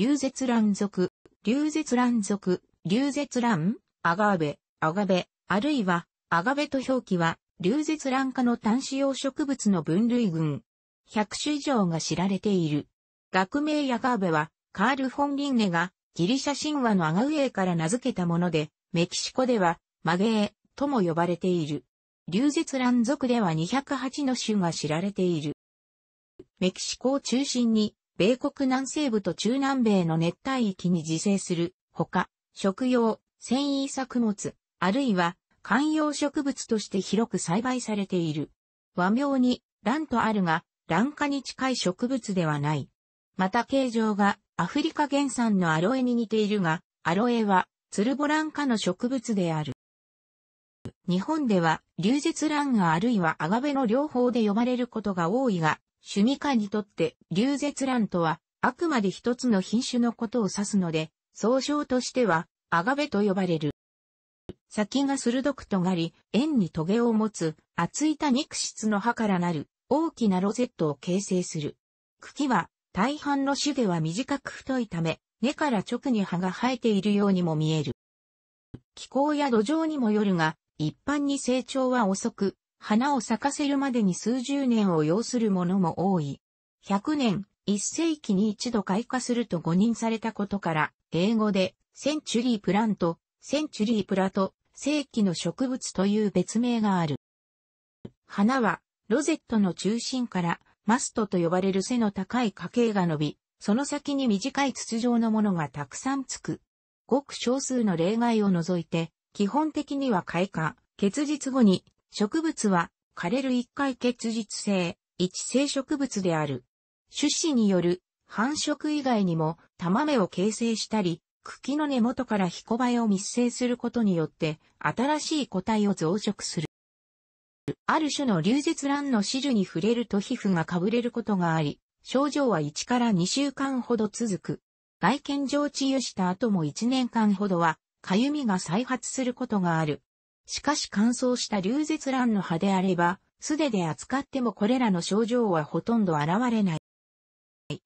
流絶乱族、流絶乱族、流絶乱、アガーベ、アガベ、あるいは、アガベと表記は、流絶乱科の単子葉植物の分類群。100種以上が知られている。学名アガーベは、カール・フォン・リンネが、ギリシャ神話のアガウエーから名付けたもので、メキシコでは、マゲー、とも呼ばれている。流絶乱族では208の種が知られている。メキシコを中心に米国南西部と中南米の熱帯域に自生するほか、食用、繊維作物、あるいは観葉植物として広く栽培されている。和名に卵とあるが、卵花に近い植物ではない。また形状がアフリカ原産のアロエに似ているが、アロエはツルボラン科の植物である。日本では、流舌蘭があるいはアガベの両方で呼ばれることが多いが、趣味ミカにとって流絶乱とはあくまで一つの品種のことを指すので、総称としてはアガベと呼ばれる。先が鋭く尖り、円にトゲを持つ厚い多肉質の葉からなる大きなロゼットを形成する。茎は大半の種では短く太いため、根から直に葉が生えているようにも見える。気候や土壌にもよるが、一般に成長は遅く、花を咲かせるまでに数十年を要するものも多い。100年、1世紀に一度開花すると誤認されたことから、英語で、センチュリープラント、センチュリープラト、世紀の植物という別名がある。花は、ロゼットの中心から、マストと呼ばれる背の高い花茎が伸び、その先に短い筒状のものがたくさんつく。ごく少数の例外を除いて、基本的には開花、結実後に植物は枯れる一回結実性、一性植物である。種子による繁殖以外にも玉芽を形成したり、茎の根元からヒコバエを密生することによって新しい個体を増殖する。ある種の流絶卵の汁に触れると皮膚がかぶれることがあり、症状は1から2週間ほど続く。外見上治癒した後も1年間ほどは、かゆみが再発することがある。しかし乾燥した流舌卵の葉であれば、素手で扱ってもこれらの症状はほとんど現れない。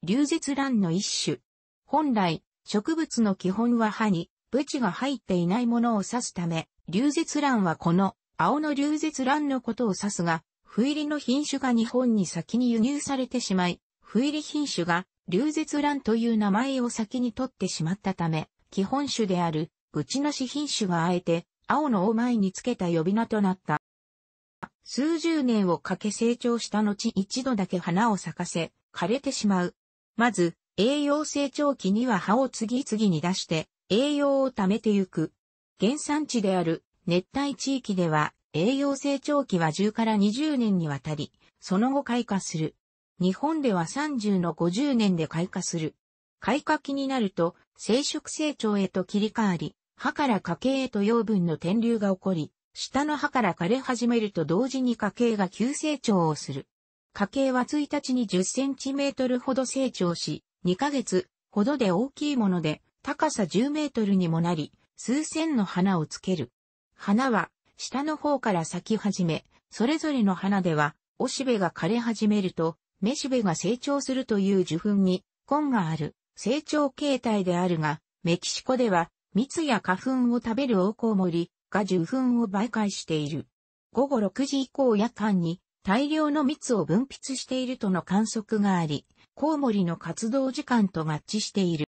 流舌卵の一種。本来、植物の基本は葉に、ブチが入っていないものを指すため、流舌卵はこの、青の流舌卵のことを指すが、不入りの品種が日本に先に輸入されてしまい、不入り品種が、流舌卵という名前を先に取ってしまったため、基本種である、ブチなし品種があえて、青野を前につけた呼び名となった。数十年をかけ成長した後一度だけ花を咲かせ、枯れてしまう。まず、栄養成長期には葉を次々に出して、栄養を貯めてゆく。原産地である熱帯地域では、栄養成長期は10から20年にわたり、その後開花する。日本では30の50年で開花する。開花期になると、生殖成長へと切り替わり、歯から家系へと養分の転流が起こり、下の歯から枯れ始めると同時に家系が急成長をする。家系は1日に10センチメートルほど成長し、2ヶ月ほどで大きいもので、高さ10メートルにもなり、数千の花をつける。花は、下の方から咲き始め、それぞれの花では、おしべが枯れ始めると、めしべが成長するという受粉に、根がある、成長形態であるが、メキシコでは、蜜や花粉を食べるオオコウモリが受粉を媒介している。午後6時以降夜間に大量の蜜を分泌しているとの観測があり、コウモリの活動時間と合致している。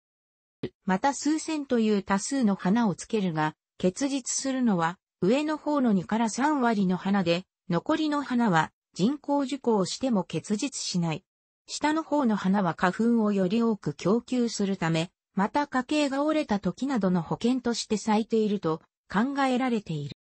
また数千という多数の花をつけるが、結実するのは上の方の2から3割の花で、残りの花は人工受講しても結実しない。下の方の花は花粉をより多く供給するため、また家計が折れた時などの保険として咲いていると考えられている。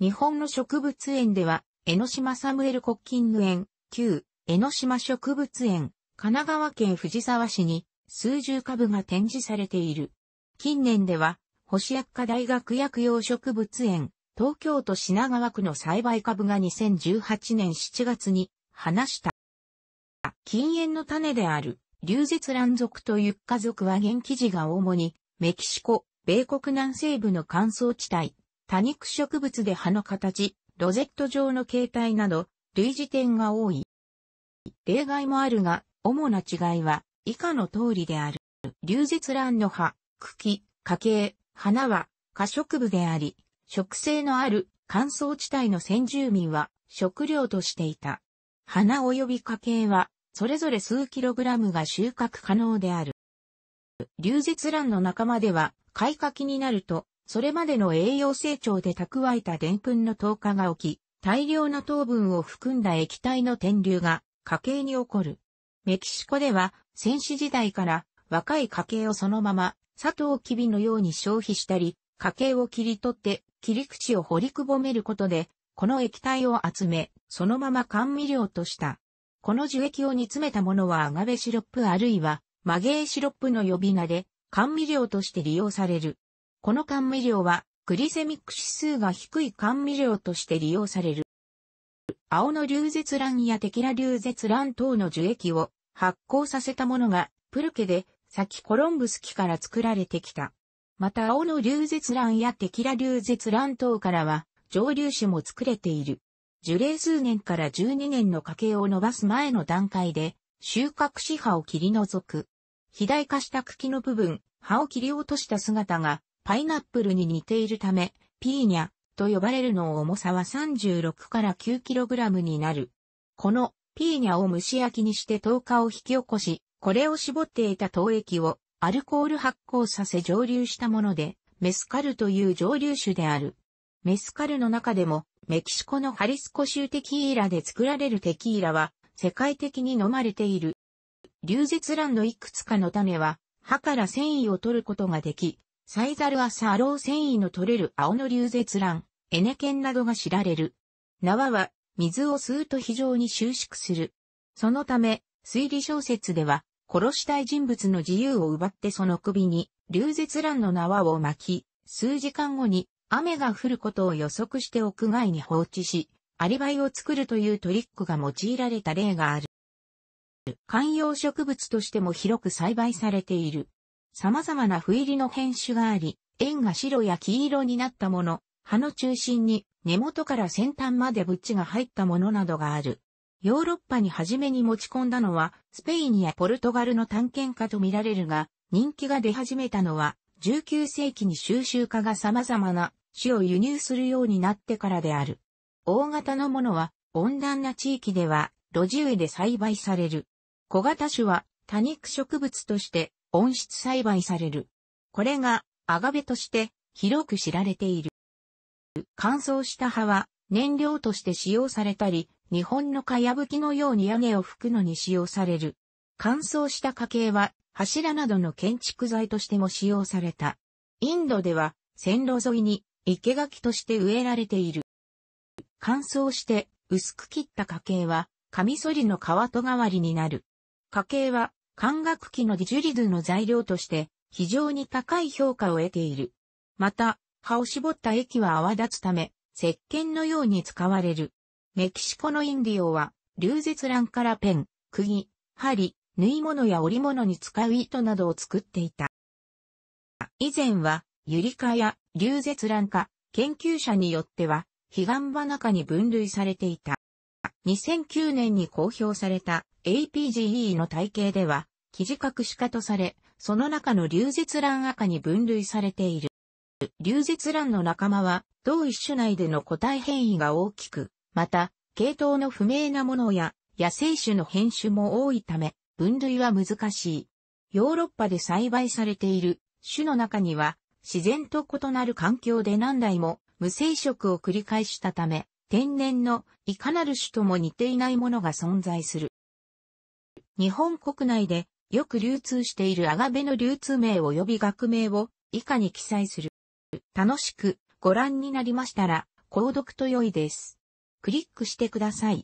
日本の植物園では、江ノ島サムエルコッキング園、旧江ノ島植物園、神奈川県藤沢市に数十株が展示されている。近年では、星薬科大学薬用植物園、東京都品川区の栽培株が2018年7月に、話した。禁煙の種である流絶蘭族とユッカ族は元記事が主に、メキシコ、米国南西部の乾燥地帯、多肉植物で葉の形、ロゼット状の形態など、類似点が多い。例外もあるが、主な違いは、以下の通りである。流絶蘭の葉、茎、花茎、花は、花植部であり、植生のある乾燥地帯の先住民は食料としていた。花及び花茎はそれぞれ数キログラムが収穫可能である。流絶卵の仲間では、開花期になると、それまでの栄養成長で蓄えた澱粉の糖化が起き、大量の糖分を含んだ液体の転流が家計に起こる。メキシコでは、戦死時代から若い家計をそのまま、砂糖きびのように消費したり、家計を切り取って切り口を掘りくぼめることで、この液体を集め、そのまま甘味料とした。この樹液を煮詰めたものはアガベシロップあるいはマゲーシロップの呼び名で甘味料として利用される。この甘味料はグリセミック指数が低い甘味料として利用される。青の流舌卵やテキラ流舌卵等の樹液を発酵させたものがプルケで先コロンブス期から作られてきた。また青の流舌卵やテキラ流舌卵等からは蒸留酒も作れている。樹齢数年から12年の家計を伸ばす前の段階で、収穫し葉を切り除く。肥大化した茎の部分、葉を切り落とした姿が、パイナップルに似ているため、ピーニャと呼ばれるの重さは36から 9kg になる。このピーニャを蒸し焼きにして糖化を引き起こし、これを絞って得た糖液をアルコール発酵させ蒸留したもので、メスカルという蒸留酒である。メスカルの中でもメキシコのハリスコ州テキーラで作られるテキーラは世界的に飲まれている。流舌卵のいくつかの種は歯から繊維を取ることができ、サイザルアサロー繊維の取れる青の流舌卵、エネケンなどが知られる。縄は水を吸うと非常に収縮する。そのため、推理小説では、殺したい人物の自由を奪ってその首に、流舌卵の縄を巻き、数時間後に雨が降ることを予測して屋外に放置し、アリバイを作るというトリックが用いられた例がある。観葉植物としても広く栽培されている。様々な不入りの変種があり、円が白や黄色になったもの、葉の中心に根元から先端までブチが入ったものなどがある。ヨーロッパに初めに持ち込んだのは、スペインやポルトガルの探検家と見られるが、人気が出始めたのは、19世紀に収集家が様々な種を輸入するようになってからである。大型のものは温暖な地域では路地植えで栽培される。小型種は多肉植物として温室栽培される。これがアガベとして広く知られている。乾燥した葉は燃料として使用されたり、日本のかやぶきのように屋根を吹くのに使用される。乾燥した家系は柱などの建築材としても使用された。インドでは線路沿いに生垣として植えられている。乾燥して薄く切った花茎は、カミソリの皮と代わりになる。花茎は、管楽器のディジュリドゥの材料として、非常に高い評価を得ている。また、葉を絞った液は泡立つため、石鹸のように使われる。メキシコのインディオは、流絶欄からペン、釘、針、縫い物や織物に使う糸などを作っていた。以前は、ユリ科や流絶ン科、研究者によっては、彼岸花科に分類されていた。2009年に公表された APGE の体系では、基カ核シカとされ、その中の流絶卵赤に分類されている。流絶ンの仲間は、同一種内での個体変異が大きく、また、系統の不明なものや、野生種の変種も多いため、分類は難しい。ヨーロッパで栽培されている種の中には、自然と異なる環境で何代も無生殖を繰り返したため、天然のいかなる種とも似ていないものが存在する。日本国内でよく流通しているアガベの流通名及び学名を以下に記載する。楽しくご覧になりましたら、購読と良いです。クリックしてください。